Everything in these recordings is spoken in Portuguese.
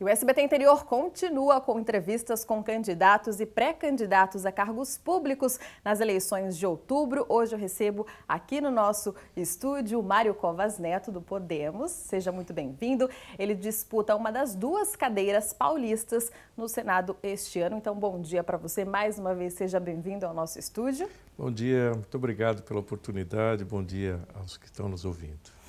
E o SBT Interior continua com entrevistas com candidatos e pré-candidatos a cargos públicos nas eleições de outubro. Hoje eu recebo aqui no nosso estúdio Mário Covas Neto, do Podemos. Seja muito bem-vindo. Ele disputa uma das duas cadeiras paulistas no Senado este ano. Então, bom dia para você. Mais uma vez, seja bem-vindo ao nosso estúdio. Bom dia, muito obrigado pela oportunidade. Bom dia aos que estão nos ouvindo.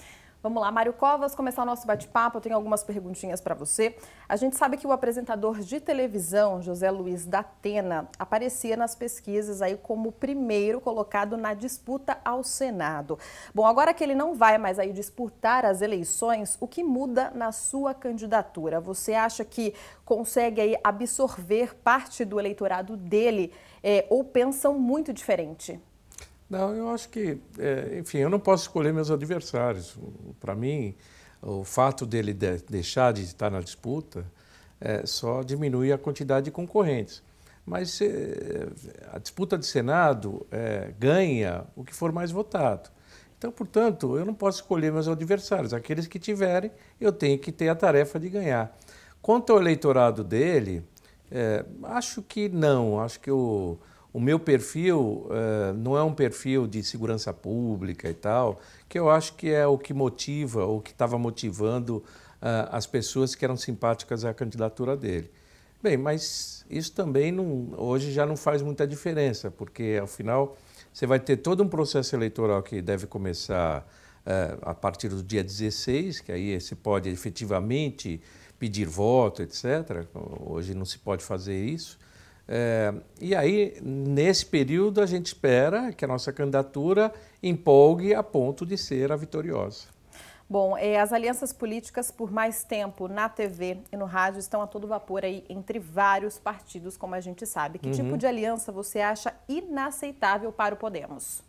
Vamos lá, Mário Covas, começar o nosso bate-papo. Eu tenho algumas perguntinhas para você. A gente sabe que o apresentador de televisão, José Luiz da Atena, aparecia nas pesquisas aí como o primeiro colocado na disputa ao Senado. Bom, agora que ele não vai mais aí disputar as eleições, o que muda na sua candidatura? Você acha que consegue aí absorver parte do eleitorado dele é, ou pensam muito diferente? Não, eu acho que, é, enfim, eu não posso escolher meus adversários. Para mim, o fato dele de deixar de estar na disputa é, só diminui a quantidade de concorrentes. Mas é, a disputa de Senado é, ganha o que for mais votado. Então, portanto, eu não posso escolher meus adversários. Aqueles que tiverem, eu tenho que ter a tarefa de ganhar. Quanto ao eleitorado dele, é, acho que não. Acho que o o meu perfil uh, não é um perfil de segurança pública e tal, que eu acho que é o que motiva ou que estava motivando uh, as pessoas que eram simpáticas à candidatura dele. Bem, mas isso também não, hoje já não faz muita diferença, porque ao final você vai ter todo um processo eleitoral que deve começar uh, a partir do dia 16, que aí você pode efetivamente pedir voto, etc. Hoje não se pode fazer isso. É, e aí, nesse período, a gente espera que a nossa candidatura empolgue a ponto de ser a vitoriosa. Bom, é, as alianças políticas por mais tempo na TV e no rádio estão a todo vapor aí entre vários partidos, como a gente sabe. Que tipo uhum. tipo de aliança você acha inaceitável para o Podemos?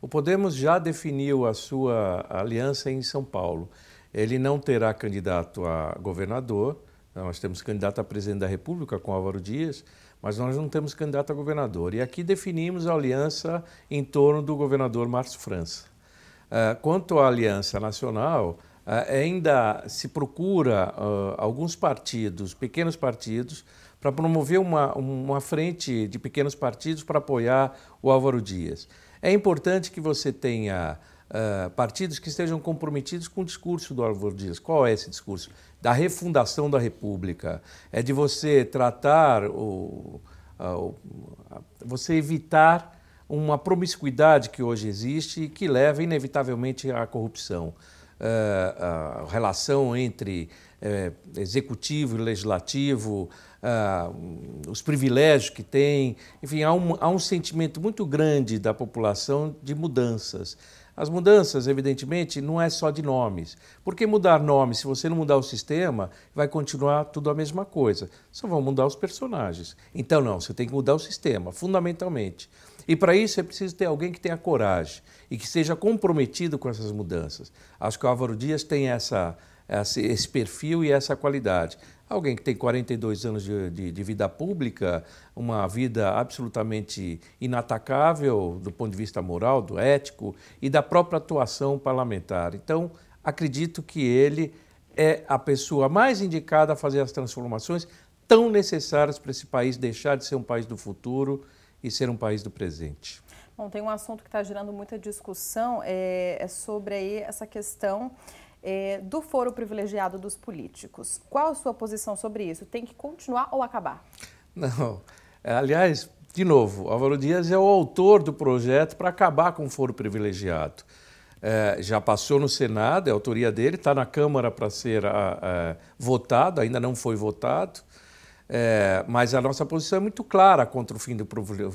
O Podemos já definiu a sua aliança em São Paulo. Ele não terá candidato a governador, nós temos candidato a presidente da República com Álvaro Dias, mas nós não temos candidato a governador. E aqui definimos a aliança em torno do governador Márcio França. Eh, quanto à aliança nacional, eh, ainda se procura eh, alguns partidos, pequenos partidos, para promover uma, uma frente de pequenos partidos para apoiar o Álvaro Dias. É importante que você tenha eh, partidos que estejam comprometidos com o discurso do Álvaro Dias. Qual é esse discurso? Da refundação da República. É de você tratar, o, você evitar uma promiscuidade que hoje existe e que leva inevitavelmente à corrupção. Eh, a relação entre eh, executivo e legislativo, os privilégios que tem, enfim, há um, há um sentimento muito grande da população de mudanças. As mudanças, evidentemente, não é só de nomes. Porque mudar nome, se você não mudar o sistema, vai continuar tudo a mesma coisa. Só vão mudar os personagens. Então, não, você tem que mudar o sistema, fundamentalmente. E para isso é preciso ter alguém que tenha coragem e que seja comprometido com essas mudanças. Acho que o Álvaro Dias tem essa, esse perfil e essa qualidade. Alguém que tem 42 anos de, de, de, vida pública, uma vida absolutamente inatacável do ponto de vista moral, do ético e da própria atuação parlamentar. Então, acredito que ele é a pessoa mais indicada a fazer as transformações tão necessárias para esse país deixar de ser um país do futuro e ser um país do presente. Bom, tem um assunto que está gerando muita discussão, é, é sobre aí essa questão é, do foro privilegiado dos políticos. Qual a sua posição sobre isso? Tem que continuar ou acabar? Não. É, aliás, de novo, Álvaro Dias é o autor do projeto para acabar com o foro privilegiado. É, já passou no Senado, é a autoria dele, está na Câmara para ser a, a, votado, ainda não foi votado. É, mas a nossa posição é muito clara contra o fim do,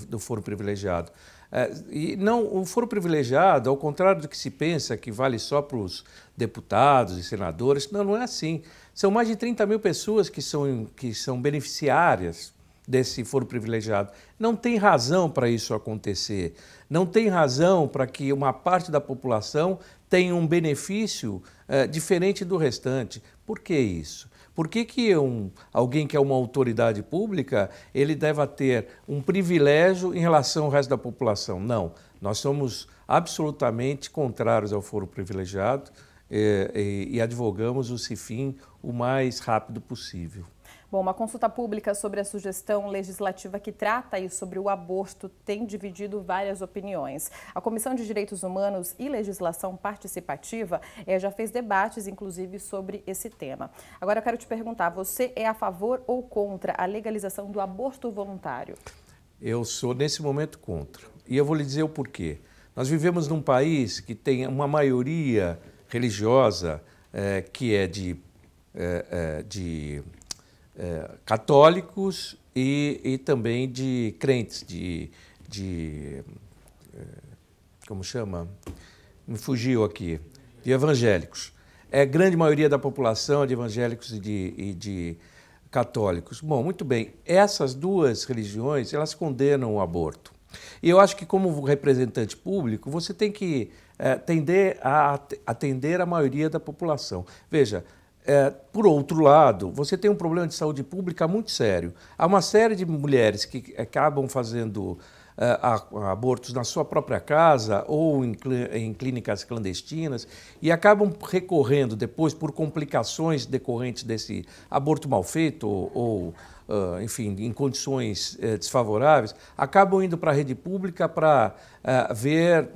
do foro privilegiado. É, e não, o foro privilegiado, ao contrário do que se pensa, que vale só para os deputados e senadores, não, não é assim. São mais de 30 mil pessoas que são, que são beneficiárias desse foro privilegiado. Não tem razão para isso acontecer. Não tem razão para que uma parte da população tem um benefício eh, diferente do restante. Por que isso? Por que, que um, alguém que é uma autoridade pública, ele deve ter um privilégio em relação ao resto da população? Não, nós somos absolutamente contrários ao foro privilegiado eh, e, e advogamos o CIFIM o mais rápido possível. Bom, uma consulta pública sobre a sugestão legislativa que trata aí sobre o aborto tem dividido várias opiniões. A Comissão de Direitos Humanos e Legislação Participativa eh, já fez debates, inclusive, sobre esse tema. Agora eu quero te perguntar, você é a favor ou contra a legalização do aborto voluntário? Eu sou, nesse momento, contra. E eu vou lhe dizer o porquê. Nós vivemos num país que tem uma maioria religiosa eh, que é de, eh, de é, católicos e, e, também de crentes, de, de é, como chama? Me fugiu aqui, de evangélicos. É, a grande maioria da população é de evangélicos e de, e de católicos. Bom, muito bem, essas duas religiões, elas condenam o aborto. E eu acho que como representante público, você tem que é, a atender a maioria da população. Veja, é, por outro lado, você tem um problema de saúde pública muito sério. Há uma série de mulheres que é, acabam fazendo eh, abortos na sua própria casa ou em, em clínicas clandestinas e acabam recorrendo depois por complicações decorrentes desse aborto mal feito ou, ou Uh, enfim, em condições uh, desfavoráveis, acabam indo para a rede pública para uh, ver,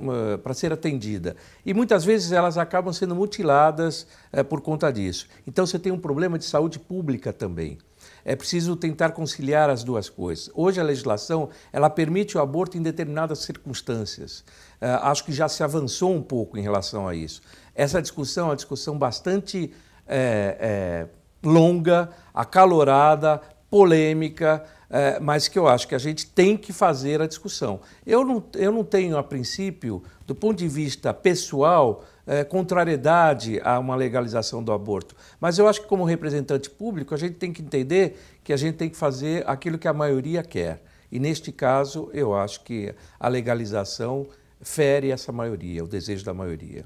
para ser atendida. E muitas vezes elas acabam sendo mutiladas por conta disso. Então você tem um problema de saúde pública também é preciso tentar conciliar as duas coisas. Hoje a legislação ela permite o aborto em determinadas circunstâncias. Uh, acho que já se avançou um pouco em relação a isso. Essa discussão é uma discussão bastante é, é, longa, acalorada, polêmica, é, mas que eu acho que a gente tem que fazer a discussão. Eu não, eu não tenho, a princípio, do ponto de vista pessoal, é, contrariedade a uma legalização do aborto. Mas eu acho que, como representante público, a gente tem que entender que a gente tem que fazer aquilo que a maioria quer. E, neste caso, eu acho que a legalização fere essa maioria, o desejo da maioria.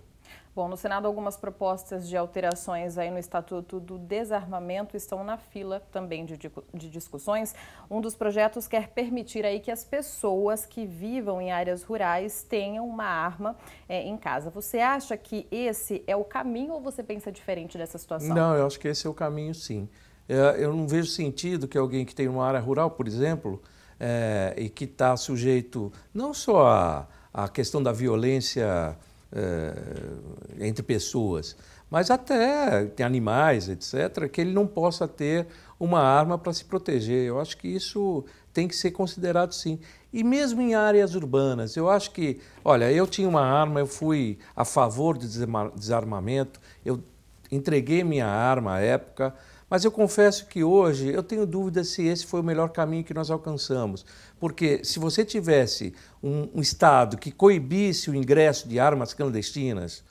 Bom, no Senado algumas propostas de alterações aí no Estatuto do Desarmamento estão na fila também de, de discussões. Um dos projetos quer permitir aí que as pessoas que vivam em áreas rurais tenham uma arma é, em casa. Você acha que esse é o caminho ou você pensa diferente dessa situação? Não, eu acho que esse é o caminho sim. É, eu não vejo sentido que alguém que tem uma área rural, por exemplo, é, e que está sujeito não só à questão da violência uh, entre pessoas, mas até tem animais, etc., que ele não possa ter uma arma para se proteger. Eu acho que isso tem que ser considerado sim. E mesmo em áreas urbanas, eu acho que, olha, eu tinha uma arma, eu fui a favor do desarmamento, eu entreguei minha arma à época. Mas eu confesso que hoje eu tenho dúvida se esse foi o melhor caminho que nós alcançamos. Porque se você tivesse um, um Estado que coibisse o ingresso de armas clandestinas,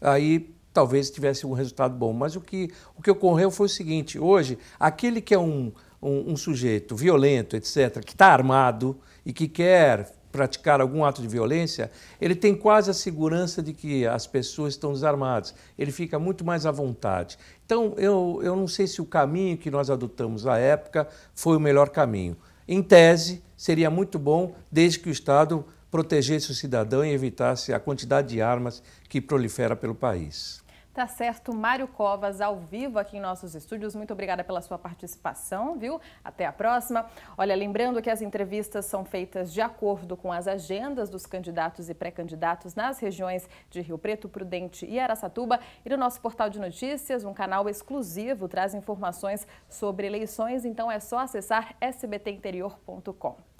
aí talvez tivesse um resultado bom. Mas o que, o que ocorreu foi o seguinte: hoje, aquele que é um, um, um sujeito violento, etc., que está armado e que quer praticar algum ato de violência, ele tem quase a segurança de que as pessoas estão desarmadas. Ele fica muito mais à vontade. Então, eu, eu não sei se o caminho que nós adotamos à época foi o melhor caminho. Em tese, seria muito bom desde que o Estado protegesse o cidadão e evitasse a quantidade de armas que prolifera pelo país. Tá certo, Mário Covas, ao vivo aqui em nossos estúdios. Muito obrigada pela sua participação, viu? Até a próxima. Olha, lembrando que as entrevistas são feitas de acordo com as agendas dos candidatos e pré-candidatos nas regiões de Rio Preto, Prudente e Araçatuba. E no nosso portal de notícias, um canal exclusivo traz informações sobre eleições. Então é só acessar sbtinterior.com.